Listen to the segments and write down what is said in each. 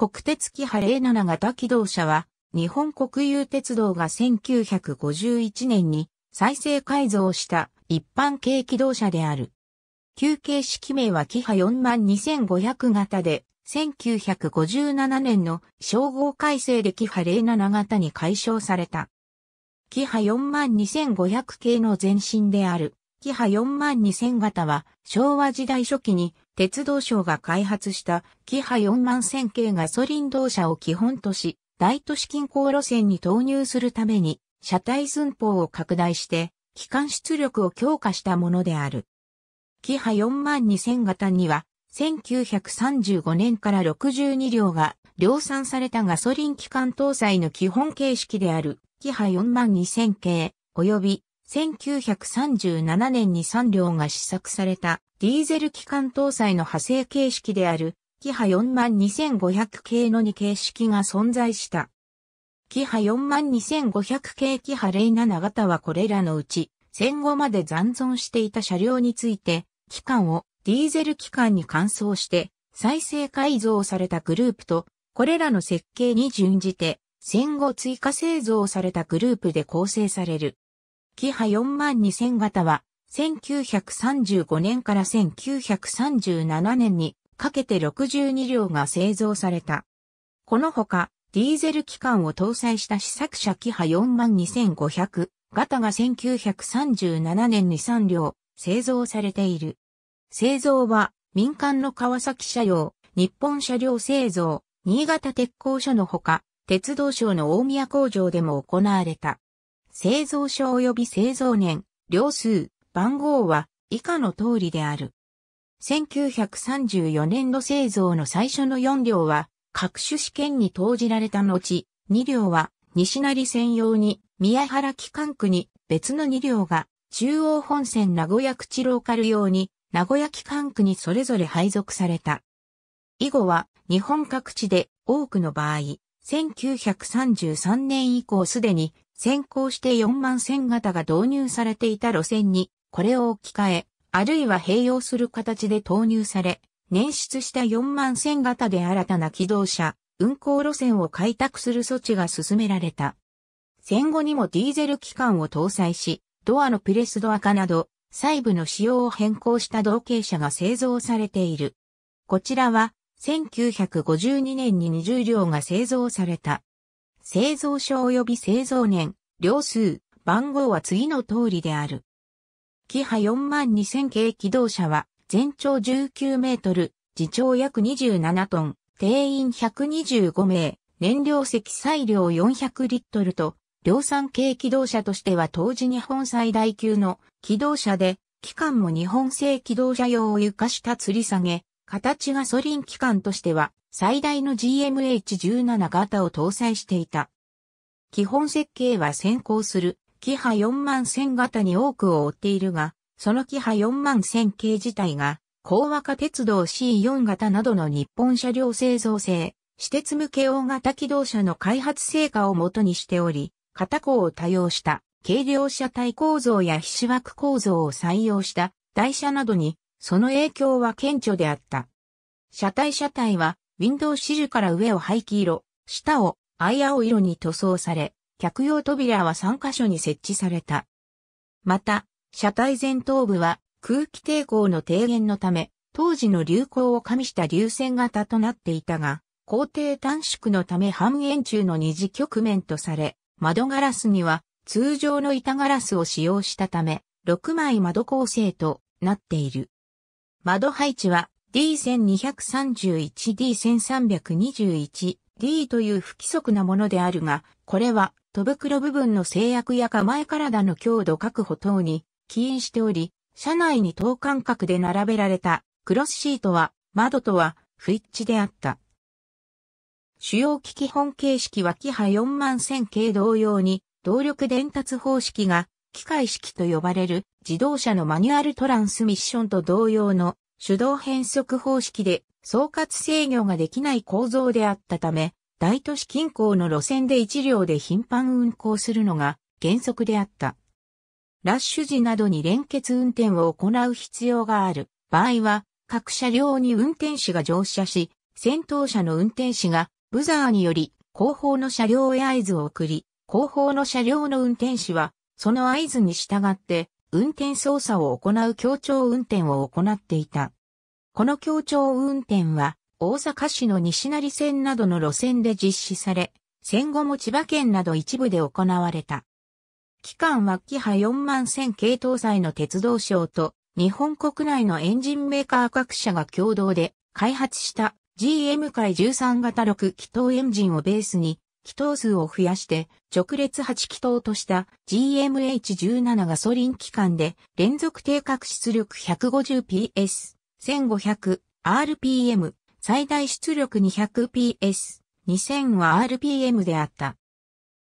国鉄キハ07型機動車は、日本国有鉄道が1951年に再生改造した一般軽機動車である。休憩式名はキハ42500型で、1957年の称号改正でキハ07型に解消された。キハ42500系の前身である、キハ42000型は昭和時代初期に鉄道省が開発したキハ4万1000系ガソリン動車を基本とし、大都市近郊路線に投入するために、車体寸法を拡大して、機関出力を強化したものである。キハ4万2000型には、1935年から62両が量産されたガソリン機関搭載の基本形式である、キハ4万2000系、及び1937年に3両が試作されたディーゼル機関搭載の派生形式である、キハ42500系の2形式が存在した。キハ42500系キハ07型はこれらのうち、戦後まで残存していた車両について、機関をディーゼル機関に換装して再生改造されたグループと、これらの設計に準じて、戦後追加製造されたグループで構成される。キハ42000型は、1935年から1937年にかけて62両が製造された。このほか、ディーゼル機関を搭載した試作車キハ42500型が1937年に3両製造されている。製造は民間の川崎車両、日本車両製造、新潟鉄工所のほか、鉄道省の大宮工場でも行われた。製造所及び製造年、両数、番号は以下の通りである。1934年度製造の最初の4両は各種試験に投じられた後、2両は西成専用に、宮原機関区に別の2両が中央本線名古屋口ローカル用に名古屋機関区にそれぞれ配属された。以後は日本各地で多くの場合、1933年以降すでに先行して4万線型が導入されていた路線にこれを置き換え、あるいは併用する形で投入され、捻出した4万1000型で新たな機動車、運行路線を開拓する措置が進められた。戦後にもディーゼル機関を搭載し、ドアのプレスドア化など、細部の仕様を変更した同型車が製造されている。こちらは、1952年に20両が製造された。製造所及び製造年、両数、番号は次の通りである。キハ4万2000系機動車は、全長19メートル、自長約27トン、定員125名、燃料積載量400リットルと、量産系機動車としては当時日本最大級の機動車で、機関も日本製機動車用を床下吊り下げ、形がソリン機関としては最大の GMH17 型を搭載していた。基本設計は先行するキハ4万1000型に多くを追っているが、そのキハ4万1000系自体が、高和化鉄道 C4 型などの日本車両製造製、私鉄向け大型機動車の開発成果をもとにしており、片工を多用した軽量車体構造や皮脂枠構造を採用した台車などに、その影響は顕著であった。車体車体は、ウィンドウシルから上を廃棄色、下を藍青色に塗装され、客用扉は3箇所に設置された。また、車体前頭部は空気抵抗の低減のため、当時の流行を加味した流線型となっていたが、工程短縮のため半円柱の二次局面とされ、窓ガラスには通常の板ガラスを使用したため、6枚窓構成となっている。窓配置は D1231、D1321、D という不規則なものであるが、これは戸袋部分の制約や構え体の強度確保等に起因しており、車内に等間隔で並べられたクロスシートは窓とは不一致であった。主要機基本形式はキハ4万1000系同様に動力伝達方式が機械式と呼ばれる自動車のマニュアルトランスミッションと同様の手動変速方式で総括制御ができない構造であったため、大都市近郊の路線で1両で頻繁運行するのが原則であった。ラッシュ時などに連結運転を行う必要がある場合は、各車両に運転士が乗車し、先頭車の運転士がブザーにより後方の車両へ合図を送り、後方の車両の運転士はその合図に従って運転操作を行う協調運転を行っていた。この協調運転は大阪市の西成線などの路線で実施され、戦後も千葉県など一部で行われた。期間はキハ4万1000系搭載の鉄道省と日本国内のエンジンメーカー各社が共同で開発した GM 界13型6気筒エンジンをベースに気筒数を増やして直列8気筒とした GMH17 ガソリン機関で連続定格出力 150PS、1500RPM、最大出力 200PS、2000は RPM であった。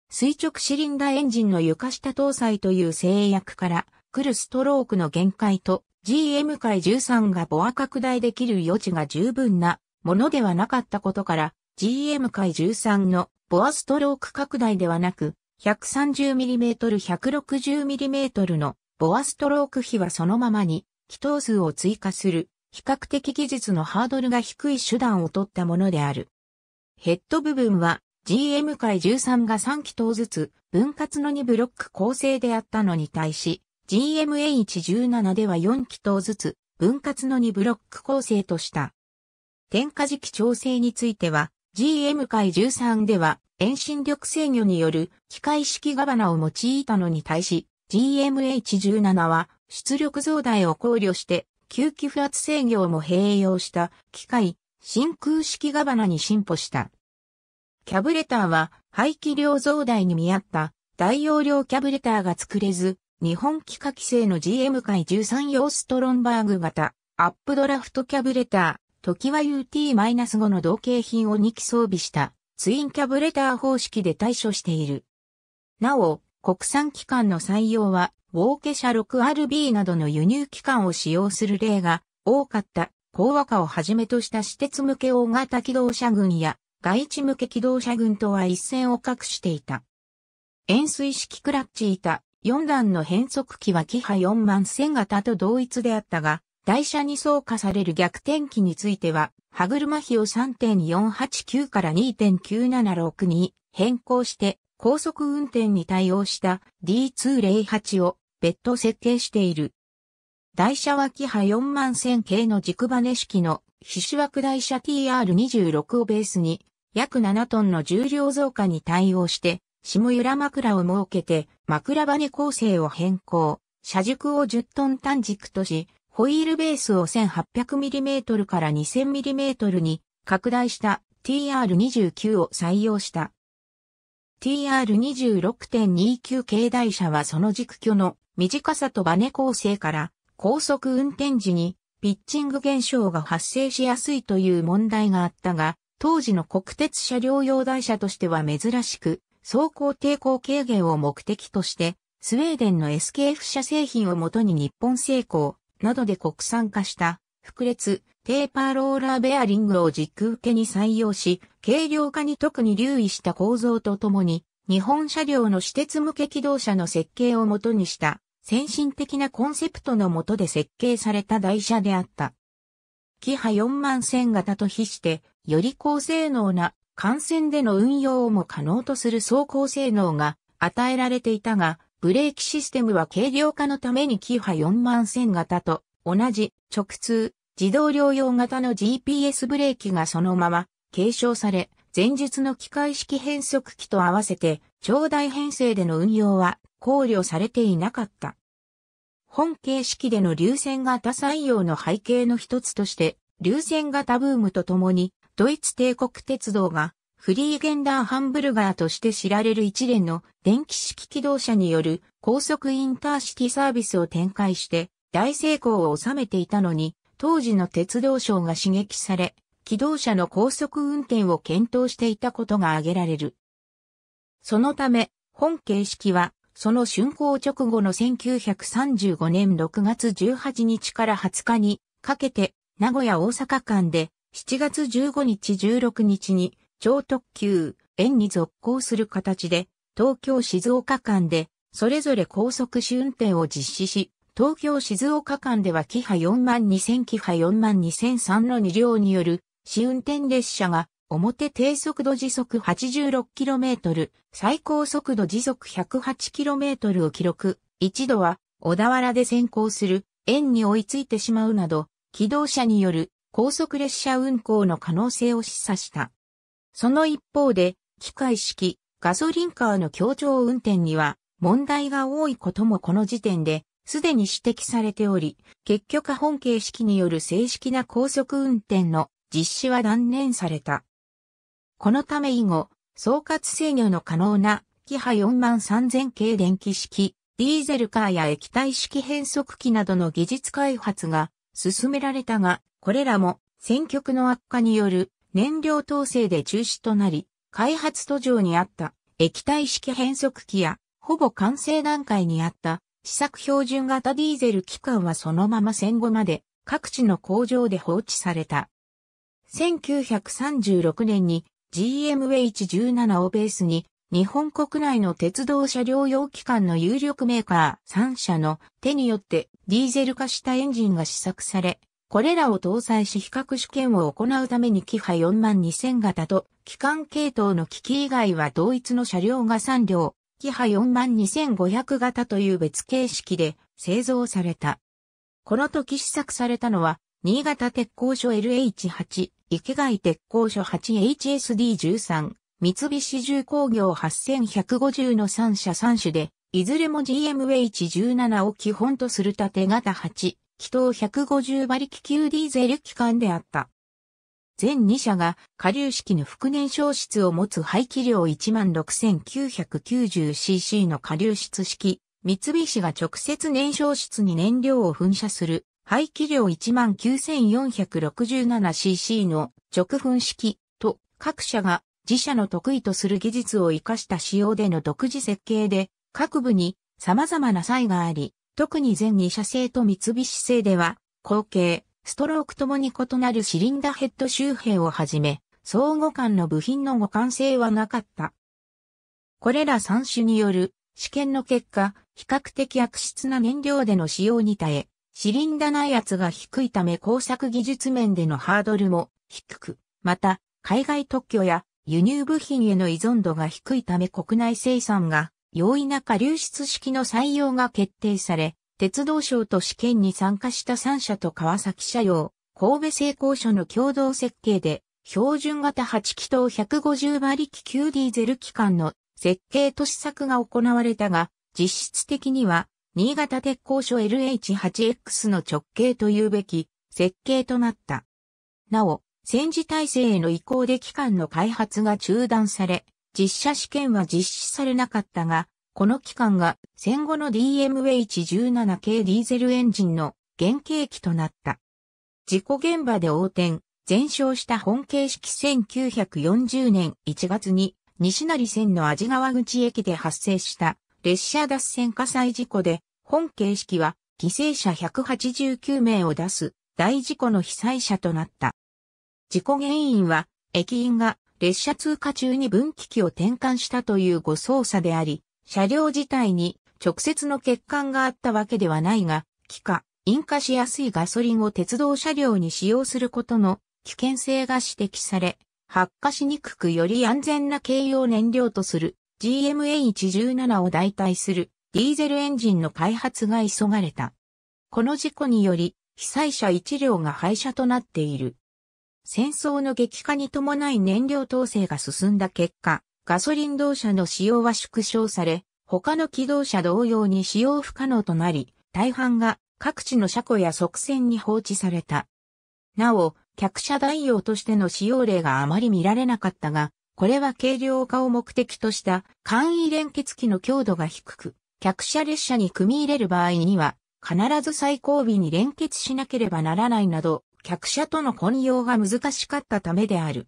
垂直シリンダーエンジンの床下搭載という制約から、来るストロークの限界と GM 回13がボア拡大できる余地が十分なものではなかったことから、GM 回13のボアストローク拡大ではなく、130mm、160mm のボアストローク比はそのままに、気筒数を追加する比較的技術のハードルが低い手段を取ったものである。ヘッド部分は GM 回13が3気筒ずつ分割の2ブロック構成であったのに対し GMH17 では4気筒ずつ分割の2ブロック構成とした。点火時期調整については GM 回13では遠心力制御による機械式ガバナを用いたのに対し GMH17 は出力増大を考慮して吸気不圧制御も併用した機械、真空式ガバナに進歩した。キャブレターは排気量増大に見合った大容量キャブレターが作れず、日本機械規制の GM 界13用ストロンバーグ型、アップドラフトキャブレター、時は UT-5 の同型品を2機装備したツインキャブレター方式で対処している。なお、国産機関の採用は、ウォーケ社 6RB などの輸入機関を使用する例が多かった、高和化をはじめとした私鉄向け大型機動車群や外地向け機動車群とは一線を画していた。円錐式クラッチ板、4段の変速機はキハ4万1000型と同一であったが、台車に装加される逆転機については、歯車比を3.489から2.976に変更して高速運転に対応した D208 を別途設計している。台車はキハ4万1000系の軸バネ式の皮脂枠台車 TR26 をベースに約7トンの重量増加に対応して下由良枕を設けて枕バネ構成を変更、車軸を10トン単軸とし、ホイールベースを 1800mm から 2000mm に拡大した TR29 を採用した。TR26.29 系台車はその軸距の短さとバネ構成から高速運転時にピッチング現象が発生しやすいという問題があったが、当時の国鉄車両用台車としては珍しく、走行抵抗軽減を目的として、スウェーデンの SKF 車製品をもとに日本製鋼などで国産化した、複列、ペーパーローラーベアリングを軸受けに採用し、軽量化に特に留意した構造とともに、日本車両の私鉄向け機動車の設計をもとにした、先進的なコンセプトのもとで設計された台車であった。キハ4万1000型と比して、より高性能な幹線での運用をも可能とする走行性能が与えられていたが、ブレーキシステムは軽量化のためにキハ4万1000型と同じ直通自動療養型の GPS ブレーキがそのまま継承され、前述の機械式変速機と合わせて、長大編成での運用は考慮されていなかった。本形式での流線型採用の背景の一つとして、流線型ブームとともに、ドイツ帝国鉄道がフリーゲンダーハンブルガーとして知られる一連の電気式機動車による高速インターシティサービスを展開して大成功を収めていたのに、当時の鉄道省が刺激され、機動車の高速運転を検討していたことが挙げられる。そのため、本形式は、その竣工直後の1935年6月18日から20日にかけて、名古屋大阪間で、7月15日16日に、超特急、円に続行する形で、東京静岡間で、それぞれ高速試運転を実施し、東京静岡間ではキハ4万2000キハ4万2003の2両による試運転列車が表低速度時速 86km、最高速度時速 108km を記録。一度は小田原で先行する円に追いついてしまうなど、機動車による高速列車運行の可能性を示唆した。その一方で、機械式ガソリンカーの協調運転には問題が多いこともこの時点ですでに指摘されており、結局本形式による正式な高速運転の実施は断念された。このため以後、総括制御の可能なキハ4万3000系電気式、ディーゼルカーや液体式変速機などの技術開発が進められたが、これらも戦局の悪化による燃料統制で中止となり、開発途上にあった液体式変速機やほぼ完成段階にあった試作標準型ディーゼル機関はそのまま戦後まで各地の工場で放置された。1936年に GMH17 をベースに日本国内の鉄道車両用機関の有力メーカー3社の手によってディーゼル化したエンジンが試作され、これらを搭載し比較試験を行うためにキハ42000型と機関系統の機器以外は同一の車両が3両キハ42500型という別形式で製造された。この時試作されたのは、新潟鉄工所 LH8、池貝鉄工所 8HSD13、三菱重工業8150の3社3種で、いずれも GMH17 を基本とする縦型8、気筒150馬力級ディーゼル機関であった。全2社が下流式の副燃焼室を持つ排気量 16,990cc の下流室式、三菱が直接燃焼室に燃料を噴射する排気量 19,467cc の直噴式と各社が自社の得意とする技術を活かした仕様での独自設計で各部に様々な差異があり、特に全2社製と三菱製では、後継、ストロークともに異なるシリンダヘッド周辺をはじめ、相互間の部品の互換性はなかった。これら3種による試験の結果、比較的悪質な燃料での使用に耐え、シリンダ内圧が低いため工作技術面でのハードルも低く、また、海外特許や輸入部品への依存度が低いため国内生産が容易な下流出式の採用が決定され、鉄道省と試験に参加した3社と川崎社用、神戸製鋼所の共同設計で、標準型8気筒150馬力9 d ゼル機関の設計と試策が行われたが、実質的には、新潟鉄工所 LH8X の直径というべき設計となった。なお、戦時体制への移行で機関の開発が中断され、実車試験は実施されなかったが、この機関が戦後の DMH17 系ディーゼルエンジンの原型機となった。事故現場で横転、全焼した本形式1940年1月に西成線の味川口駅で発生した列車脱線火災事故で本形式は犠牲者189名を出す大事故の被災者となった。事故原因は駅員が列車通過中に分岐器を転換したという誤操作であり、車両自体に直接の欠陥があったわけではないが、気化、引火しやすいガソリンを鉄道車両に使用することの危険性が指摘され、発火しにくくより安全な軽用燃料とする GMA117 を代替するディーゼルエンジンの開発が急がれた。この事故により被災者1両が廃車となっている。戦争の激化に伴い燃料統制が進んだ結果、ガソリン動車の使用は縮小され、他の機動車同様に使用不可能となり、大半が各地の車庫や側線に放置された。なお、客車代用としての使用例があまり見られなかったが、これは軽量化を目的とした簡易連結機の強度が低く、客車列車に組み入れる場合には、必ず最後尾に連結しなければならないなど、客車との混用が難しかったためである。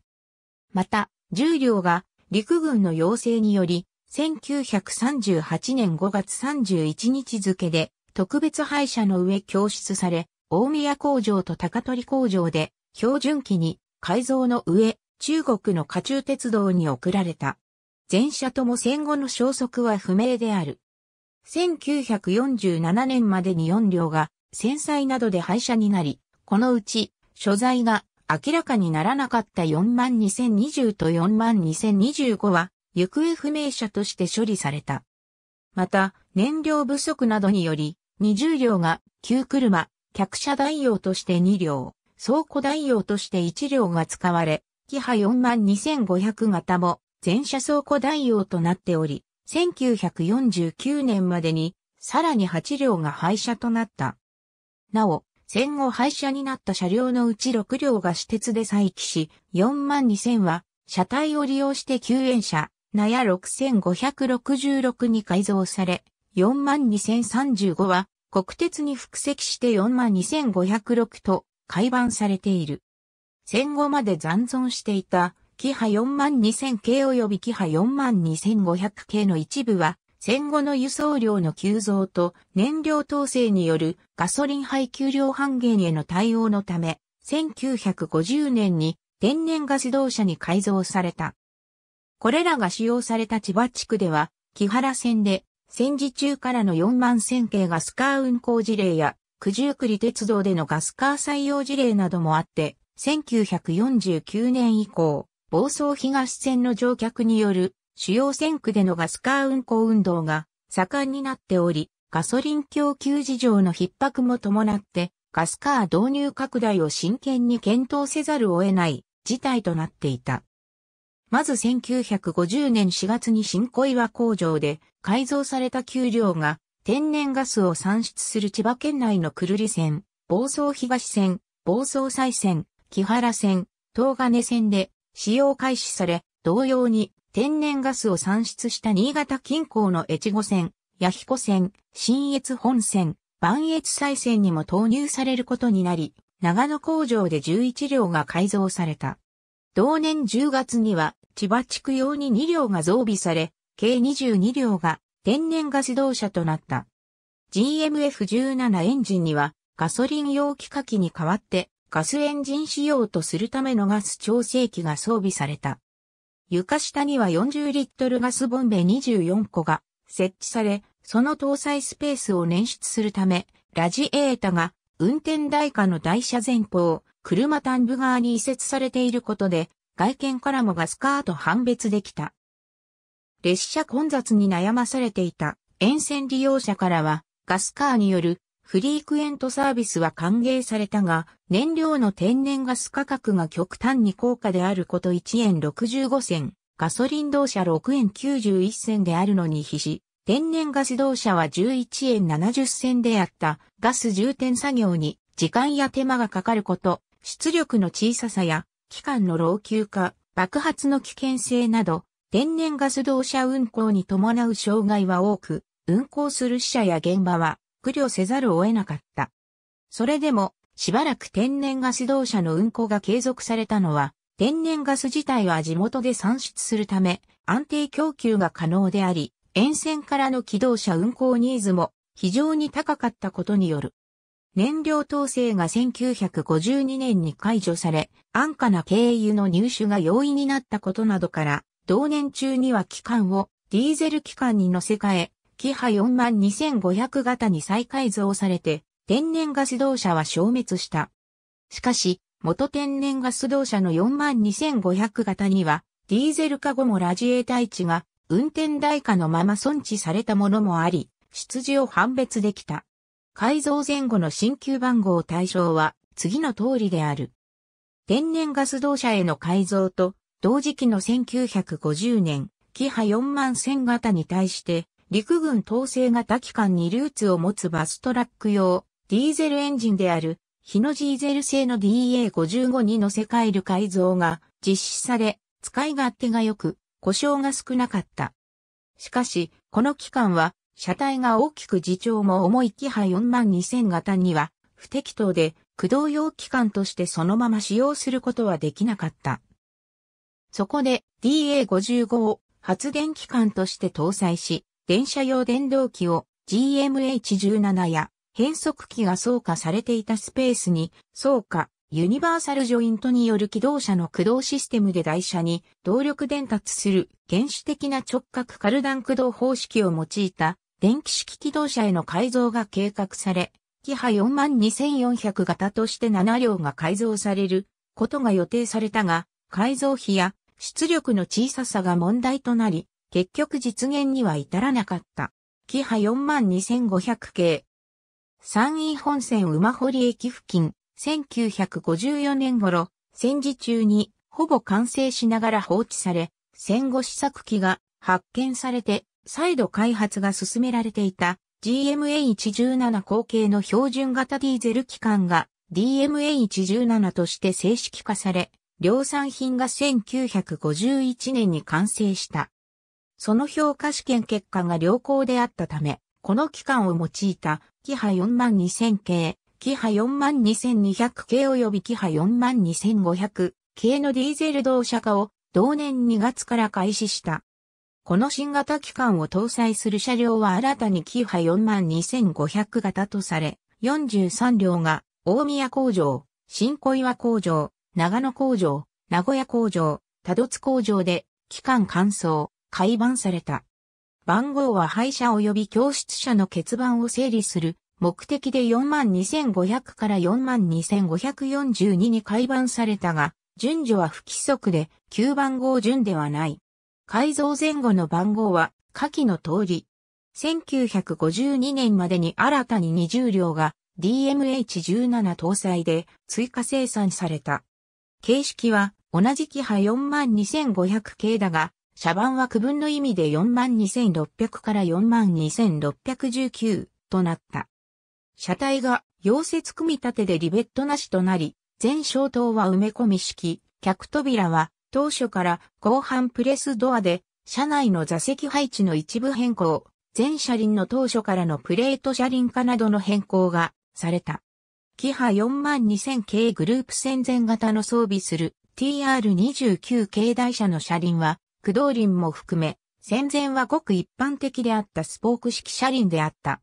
また、重量が陸軍の要請により、1938年5月31日付で、特別廃車の上供出され、大宮工場と高取工場で、標準機に改造の上、中国の下中鉄道に送られた。全車とも戦後の消息は不明である。1947年までに4両が、戦災などで廃車になり、このうち、所在が明らかにならなかった42020と42025は、行方不明者として処理された。また、燃料不足などにより、20両が旧車、客車代用として2両、倉庫代用として1両が使われ、キハ42500型も全車倉庫代用となっており、1949年までにさらに8両が廃車となった。なお、戦後廃車になった車両のうち6両が私鉄で再起し、4万2000は車体を利用して救援車、納屋6566に改造され、4万2035は国鉄に複積して4万2506と改版されている。戦後まで残存していた、キハ4万2000系及びキハ4万2500系の一部は、戦後の輸送量の急増と燃料統制によるガソリン配給量半減への対応のため、1950年に天然ガス動車に改造された。これらが使用された千葉地区では、木原線で戦時中からの4万1000系ガスカー運行事例や、九十九里鉄道でのガスカー採用事例などもあって、1949年以降、暴走東線の乗客による主要線区でのガスカー運行運動が盛んになっており、ガソリン供給事情の逼迫も伴って、ガスカー導入拡大を真剣に検討せざるを得ない事態となっていた。まず1950年4月に新小岩工場で改造された給料が天然ガスを産出する千葉県内の久留里線、房総東線、房総西線、木原線、東金線で使用開始され、同様に天然ガスを産出した新潟近郊の越後線、八彦線、新越本線、万越西線にも投入されることになり、長野工場で11両が改造された。同年10月には千葉地区用に2両が増備され、計22両が天然ガス動車となった。GMF17 エンジンにはガソリン用機械に代わってガスエンジン仕様とするためのガス調整器が装備された。床下には40リットルガスボンベ24個が設置され、その搭載スペースを捻出するため、ラジエータが運転台下の台車前方、車端部側に移設されていることで、外見からもガスカーと判別できた。列車混雑に悩まされていた沿線利用者からは、ガスカーによるフリークエントサービスは歓迎されたが、燃料の天然ガス価格が極端に高価であること1円65銭、ガソリン同社6円91銭であるのに比し、天然ガス同社は11円70銭であったガス充填作業に時間や手間がかかること、出力の小ささや機関の老朽化、爆発の危険性など、天然ガス同社運行に伴う障害は多く、運行する支社や現場は苦慮せざるを得なかった。それでも、しばらく天然ガス同社の運行が継続されたのは、天然ガス自体は地元で産出するため、安定供給が可能であり、沿線からの機動車運行ニーズも非常に高かったことによる。燃料統制が1952年に解除され、安価な軽油の入手が容易になったことなどから、同年中には機関をディーゼル機関に乗せ替え、キハ4万2500型に再改造されて、天然ガス動車は消滅した。しかし、元天然ガス動車の4万2500型には、ディーゼル化後もラジエー体値が運転台下のまま損置されたものもあり、出自を判別できた。改造前後の新旧番号対象は次の通りである。天然ガス動車への改造と同時期の1950年、キハ4万1000型に対して陸軍統制型機関にルーツを持つバストラック用、ディーゼルエンジンである、日野ディーゼル製の d a 5 5乗せ替える改造が実施され、使い勝手が良く、故障が少なかった。しかし、この機関は、車体が大きく自重も重いキハ42000型には、不適当で、駆動用機関としてそのまま使用することはできなかった。そこで DA55 を発電機関として搭載し、電車用電動機を GMH17 や変速機が装加されていたスペースに装加、ユニバーサルジョイントによる機動車の駆動システムで台車に動力伝達する原始的な直角カルダン駆動方式を用いた電気式機動車への改造が計画され、キハ42400型として7両が改造されることが予定されたが、改造費や出力の小ささが問題となり、結局実現には至らなかった。キハ42500系。山陰本線馬堀駅付近、1954年頃、戦時中にほぼ完成しながら放置され、戦後試作機が発見されて、再度開発が進められていた GMA117 後継の標準型ディーゼル機関が DMA117 として正式化され、量産品が1951年に完成した。その評価試験結果が良好であったため、この機関を用いた、キハ42000系、キハ42200系及びキハ42500系のディーゼル同社化を同年2月から開始した。この新型機関を搭載する車両は新たにキハ42500型とされ、43両が大宮工場、新小岩工場、長野工場、名古屋工場、多度津工場で、機関乾燥、改版された。番号は廃車及び教室者の欠番を整理する目的で42,500から42,542に改版されたが、順序は不規則で9番号順ではない。改造前後の番号は下記の通り。1952年までに新たに20両が DMH17 搭載で追加生産された。形式は同じ機派42,500系だが、社番は区分の意味で42600から42619となった。車体が溶接組み立てでリベットなしとなり、全小灯は埋め込み式、客扉は当初から後半プレスドアで、車内の座席配置の一部変更、全車輪の当初からのプレート車輪化などの変更がされた。キハ42000系グループ戦前型の装備する TR29 系台車の車輪は駆動輪も含め、戦前はごく一般的であったスポーク式車輪であった。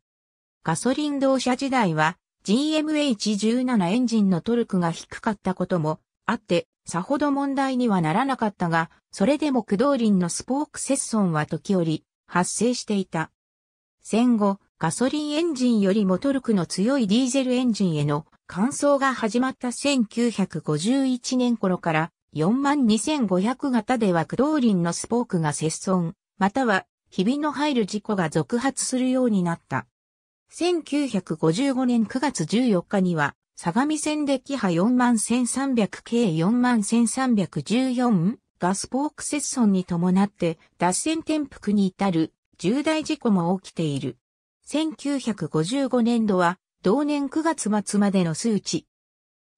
ガソリン動車時代は GMH17 エンジンのトルクが低かったこともあって、さほど問題にはならなかったが、それでも駆動輪のスポークセッソンは時折発生していた。戦後、ガソリンエンジンよりもトルクの強いディーゼルエンジンへの換装が始まった1951年頃から42500型では駆動輪のスポークが接損、または、ひびの入る事故が続発するようになった。1955年9月14日には、相模線でキハ41300計 41314? がスポーク接損に伴って脱線転覆に至る重大事故も起きている。1955年度は同年9月末までの数値。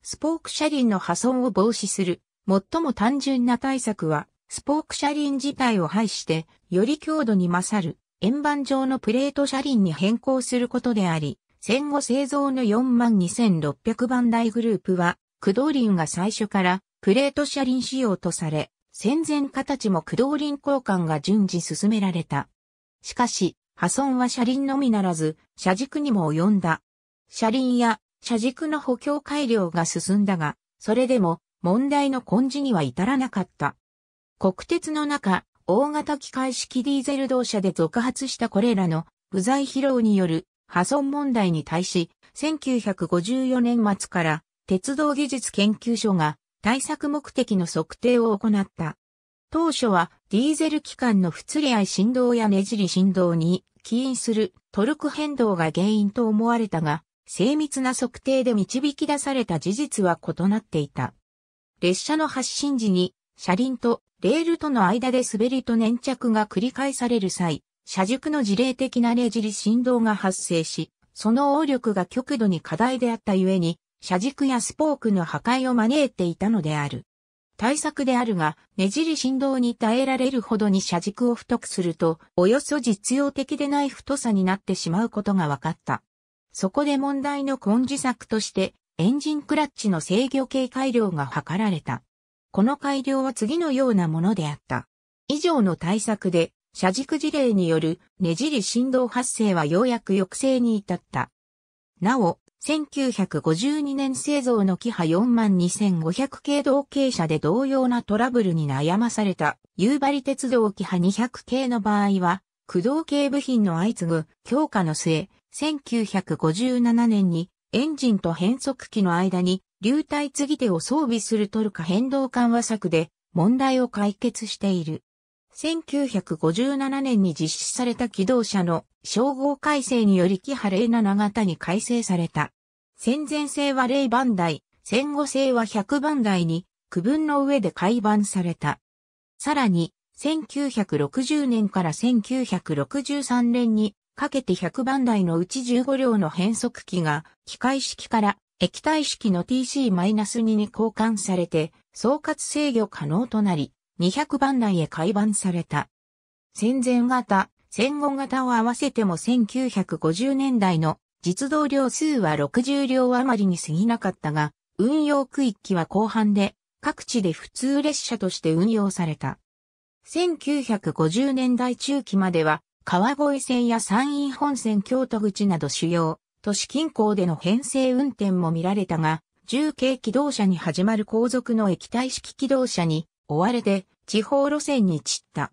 スポーク車輪の破損を防止する最も単純な対策は、スポーク車輪自体を排して、より強度に勝る、円盤状のプレート車輪に変更することであり、戦後製造の42600番台グループは、駆動輪が最初からプレート車輪仕様とされ、戦前形も駆動輪交換が順次進められた。しかし、破損は車輪のみならず、車軸にも及んだ。車輪や車軸の補強改良が進んだが、それでも問題の根治には至らなかった。国鉄の中、大型機械式ディーゼル動車で続発したこれらの部材疲労による破損問題に対し、1954年末から鉄道技術研究所が対策目的の測定を行った。当初はディーゼル機関の不釣り合い振動やねじり振動に起因するトルク変動が原因と思われたが、精密な測定で導き出された事実は異なっていた。列車の発進時に、車輪とレールとの間で滑りと粘着が繰り返される際、車軸の事例的なねじり振動が発生し、その応力が極度に過大であったゆえに、車軸やスポークの破壊を招いていたのである。対策であるが、ねじり振動に耐えられるほどに車軸を太くすると、およそ実用的でない太さになってしまうことが分かった。そこで問題の根治策として、エンジンクラッチの制御系改良が図られた。この改良は次のようなものであった。以上の対策で、車軸事例によるねじり振動発生はようやく抑制に至った。なお、1952年製造のキハ42500系同型車で同様なトラブルに悩まされた夕張鉄道キハ200系の場合は、駆動系部品の相次ぐ強化の末、1957年にエンジンと変速機の間に流体継ぎ手を装備するトルカ変動緩和策で問題を解決している。1957年に実施された機動車の称号改正によりキハレイ7型に改正された。戦前製は0番台、戦後製は100番台に区分の上で改版された。さらに、1960年から1963年にかけて100番台のうち15両の変速機が機械式から液体式の TC-2 に交換されて総括制御可能となり200番台へ改版された。戦前型、戦後型を合わせても1950年代の実動量数は60両余りに過ぎなかったが、運用区域は後半で各地で普通列車として運用された。1950年代中期までは川越線や山陰本線京都口など主要、都市近郊での編成運転も見られたが、重軽機動車に始まる後続の液体式機動車に追われて地方路線に散った。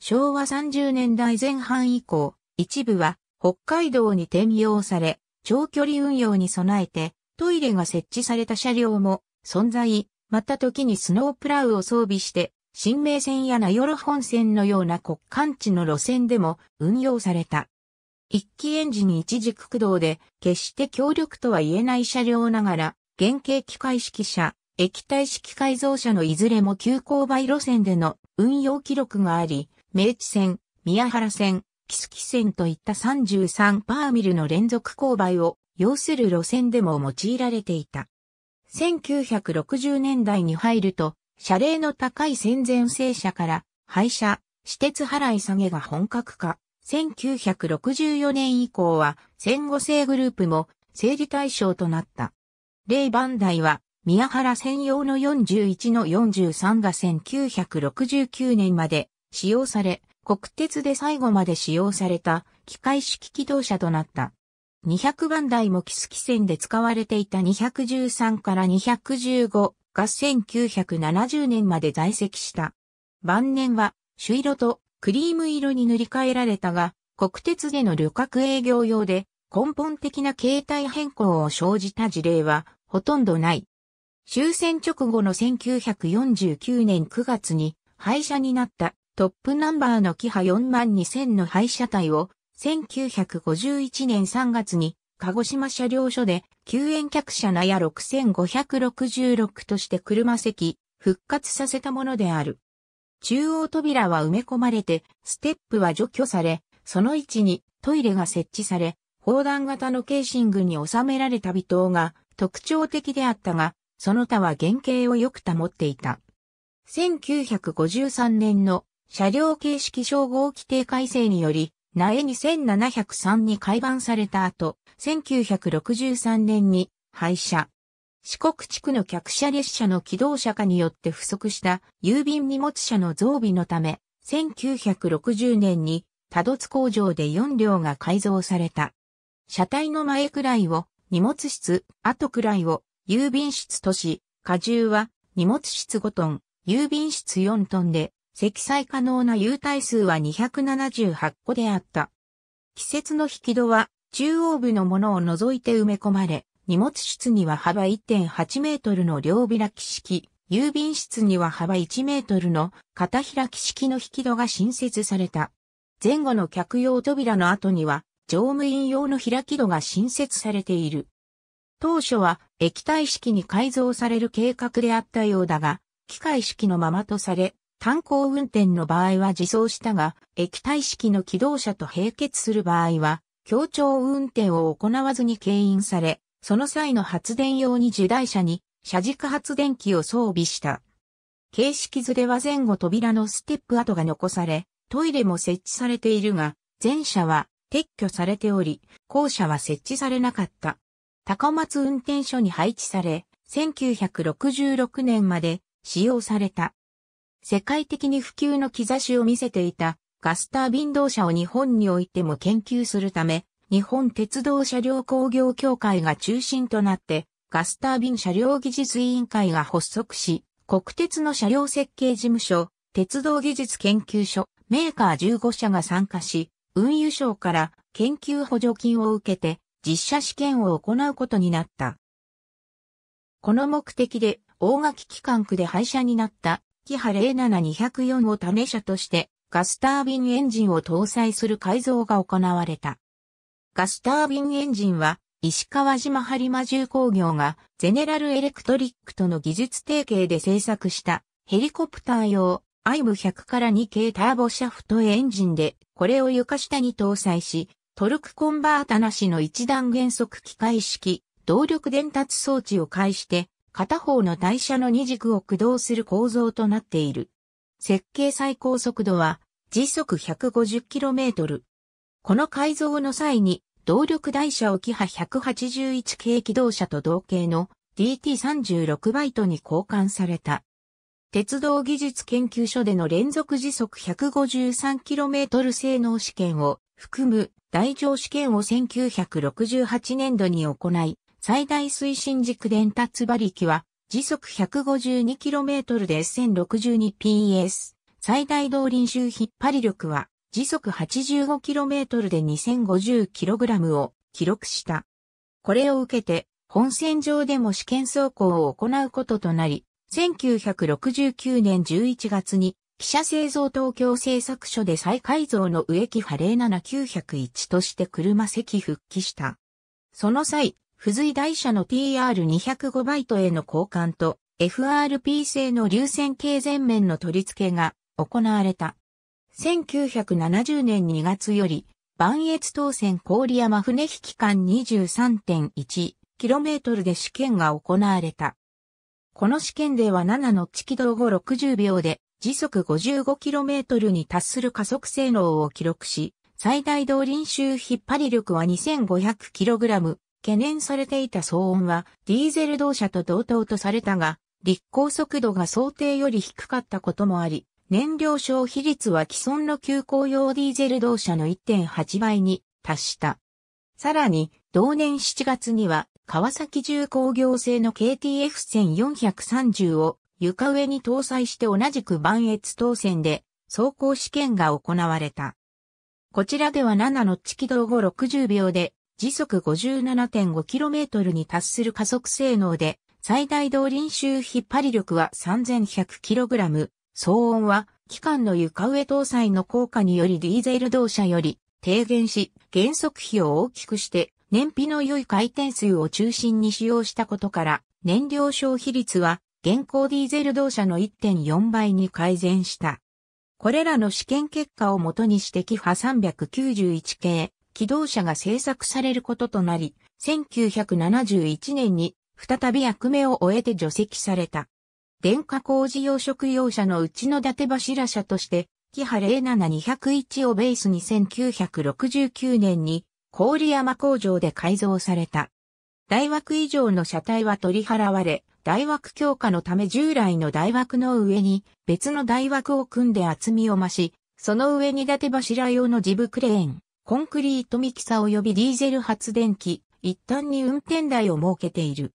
昭和30年代前半以降、一部は北海道に転用され、長距離運用に備えてトイレが設置された車両も存在、また時にスノープラウを装備して新名線や名寄本線のような国間地の路線でも運用された。一気エンジン一時駆動で、決して強力とは言えない車両ながら、原型機械式車、液体式改造車のいずれも急勾配路線での運用記録があり、明治線、宮原線、木月線といった33パーミルの連続勾配を要する路線でも用いられていた。1960年代に入ると、謝礼の高い戦前生社から廃車、私鉄払い下げが本格化。1964年以降は戦後制グループも整治対象となった。例番台は宮原専用の41の43が1969年まで使用され、国鉄で最後まで使用された機械式機動車となった。200番台もキス機線で使われていた213から215が1970年まで在籍した。晩年は、朱色とクリーム色に塗り替えられたが、国鉄での旅客営業用で根本的な形態変更を生じた事例はほとんどない。終戦直後の1949年9月に廃車になったトップナンバーのキハ4万2000の廃車体を1951年3月に鹿児島車両所で、救援客車なや6566として車席、復活させたものである。中央扉は埋め込まれて、ステップは除去され、その位置にトイレが設置され、砲弾型のケーシングに収められた微糖が特徴的であったが、その他は原型をよく保っていた。1953年の車両形式称号規定改正により、苗に1703に改版された後、1963年に廃車。四国地区の客車列車の機動車化によって不足した郵便荷物車の増備のため、1960年に多度津工場で4両が改造された。車体の前くらいを荷物室、後くらいを郵便室とし、荷重は荷物室5トン、郵便室4トンで、積載可能な優待数は278個であった。季節の引き戸は中央部のものを除いて埋め込まれ、荷物室には幅1.8メートルの両開き式、郵便室には幅1メートルの片開き式の引き戸が新設された。前後の客用扉の後には乗務員用の開き戸が新設されている。当初は液体式に改造される計画であったようだが、機械式のままとされ、炭鉱運転の場合は自走したが、液体式の機動車と並結する場合は、協調運転を行わずに牽引され、その際の発電用に受台車に車軸発電機を装備した。形式図では前後扉のステップ跡が残され、トイレも設置されているが、前車は撤去されており、後車は設置されなかった。高松運転所に配置され、1966年まで使用された。世界的に普及の兆しを見せていたガスタービン動車を日本においても研究するため、日本鉄道車両工業協会が中心となって、ガスタービン車両技術委員会が発足し、国鉄の車両設計事務所、鉄道技術研究所、メーカー15社が参加し、運輸省から研究補助金を受けて実車試験を行うことになった。この目的で大垣機関区で廃車になったキハ07204を種車としてガスタービンエンジンを搭載する改造が行われた。ガスタービンエンジンは石川島播磨重工業がゼネラルエレクトリックとの技術提携で製作したヘリコプター用 IM100 から2系ターボシャフトエンジンでこれを床下に搭載しトルクコンバータなしの一段減速機械式動力伝達装置を介して片方の台車の二軸を駆動する構造となっている。設計最高速度は時速 150km。この改造の際に動力台車をキハ181系機動車と同型の DT36 バイトに交換された。鉄道技術研究所での連続時速 153km 性能試験を含む台上試験を1968年度に行い、最大推進軸伝達馬力は時速 152km で 1062PS。最大動輪周引っ張り力は時速 85km で 2050kg を記録した。これを受けて本線上でも試験走行を行うこととなり、1969年11月に記者製造東京製作所で再改造の植木波零7 9 0 1として車席復帰した。その際、付随台車の TR205 バイトへの交換と FRP 製の流線形前面の取り付けが行われた。1970年2月より、万越当線郡山船引間 23.1km で試験が行われた。この試験では7の地軌道後60秒で時速 55km に達する加速性能を記録し、最大動輪周引っ張り力は 2500kg、懸念されていた騒音はディーゼル同車と同等とされたが、立候速度が想定より低かったこともあり、燃料消費率は既存の急行用ディーゼル同車の1.8倍に達した。さらに、同年7月には、川崎重工業製の KTF1430 を床上に搭載して同じく万越当線で走行試験が行われた。こちらでは7の地軌道後60秒で時速 57.5km に達する加速性能で、最大動輪周引っ張り力は 3100kg、騒音は機関の床上搭載の効果によりディーゼル動車より低減し、減速比を大きくして燃費の良い回転数を中心に使用したことから、燃料消費率は現行ディーゼル動車の1.4倍に改善した。これらの試験結果をもとにしてキフ391系機動車が製作されることとなり、1971年に再び役目を終えて除籍された。電化工事用食用車のうちの伊達柱車として、キハ07201をベースに1969年に郡山工場で改造された。大枠以上の車体は取り払われ、大枠強化のため従来の大枠の上に別の大枠を組んで厚みを増し、その上に伊達柱用のジブクレーン、コンクリートミキサ及びディーゼル発電機、一旦に運転台を設けている。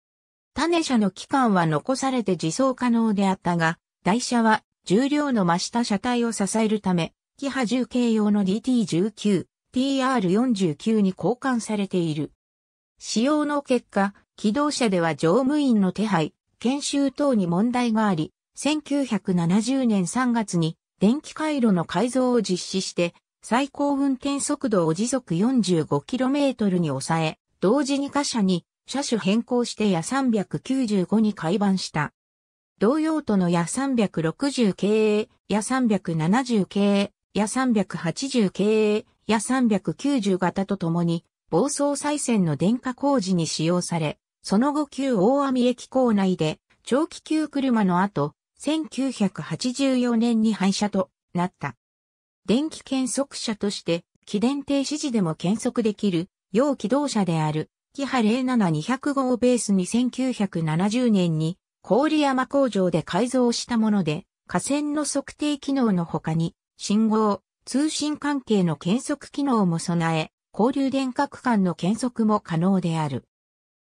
種車の機関は残されて自走可能であったが、台車は重量の増した車体を支えるため、キハ重計用の DT19、TR49 に交換されている。使用の結果、機動車では乗務員の手配、研修等に問題があり、1970年3月に電気回路の改造を実施して最高運転速度を時速 45km に抑え、同時に貨車に車種変更してや395に改版した。同用途のや360系、や370系、や380系、や390型とともに、暴走再線の電化工事に使用され、その後旧大網駅構内で、長期級車の後、1984年に廃車となった。電気検測車として、起電停止時でも検測できる、要機動車である、キハ0 7 2 0 5号ベースに1970年に、郡山工場で改造したもので、架線の測定機能の他に、信号、通信関係の検測機能も備え、交流電化区間の検測も可能である。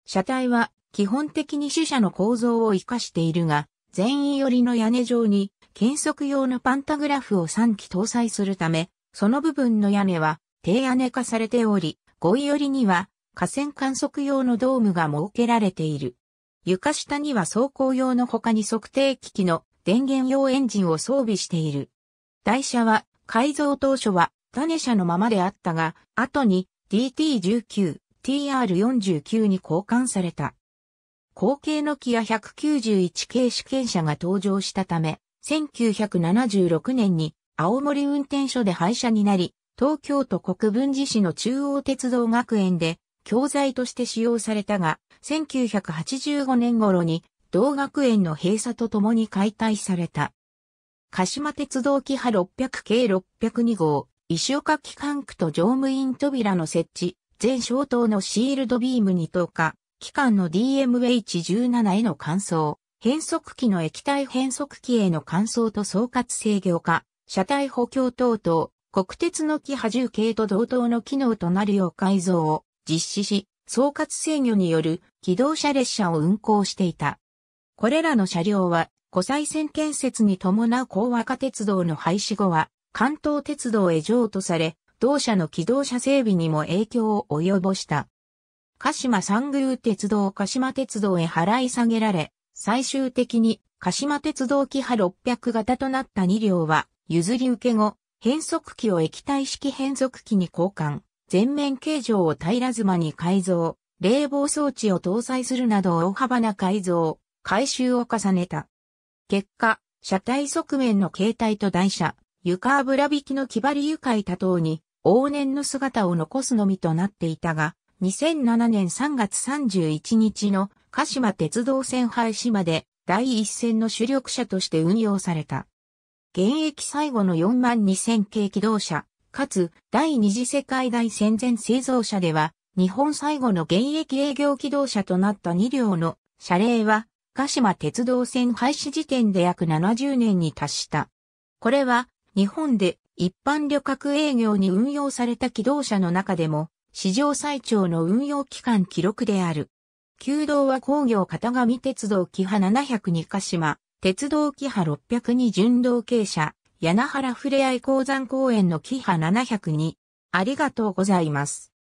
車体は基本的に主車の構造を活かしているが、全員寄りの屋根上に検測用のパンタグラフを3機搭載するため、その部分の屋根は低屋根化されており、5位寄りには河川観測用のドームが設けられている。床下には走行用の他に測定機器の電源用エンジンを装備している。台車は改造当初は種車のままであったが、後に DT19、TR49 に交換された。後継のキア191系試験車が登場したため、1976年に青森運転所で廃車になり、東京都国分寺市の中央鉄道学園で教材として使用されたが、1985年頃に同学園の閉鎖とともに解体された。鹿島鉄道機波600系602号、石岡機関区と乗務員扉の設置、全小灯のシールドビームに投下、機関の DMH17 への換装。変速機の液体変速機への乾燥と総括制御化、車体補強等々、国鉄の機波重計と同等の機能となるよう改造を実施し、総括制御による機動車列車を運行していた。これらの車両は、湖西線建設に伴う高和化鉄道の廃止後は、関東鉄道へ譲渡され、同社の機動車整備にも影響を及ぼした。鹿島三宮鉄道鹿島鉄道へ払い下げられ、最終的に鹿島鉄道機派600型となった2両は譲り受け後、変速機を液体式変速機に交換、全面形状を平ら妻に改造、冷房装置を搭載するなど大幅な改造、改修を重ねた。結果、車体側面の形態と台車、床油引きの木張り愉快多頭に往年の姿を残すのみとなっていたが、2007年3月31日の鹿島鉄道線廃止まで第一線の主力車として運用された。現役最後の4万2000系機動車、かつ第二次世界大戦前製造車では、日本最後の現役営業機動車となった2両の車齢は、鹿島鉄道線廃止時点で約70年に達した。これは、日本で一般旅客営業に運用された機動車の中でも、史上最長の運用期間記録である。旧道は工業型上鉄道キハ702鹿島、鉄道キハ602巡道傾斜、柳原ふれあい鉱山公園のキハ702。ありがとうございます。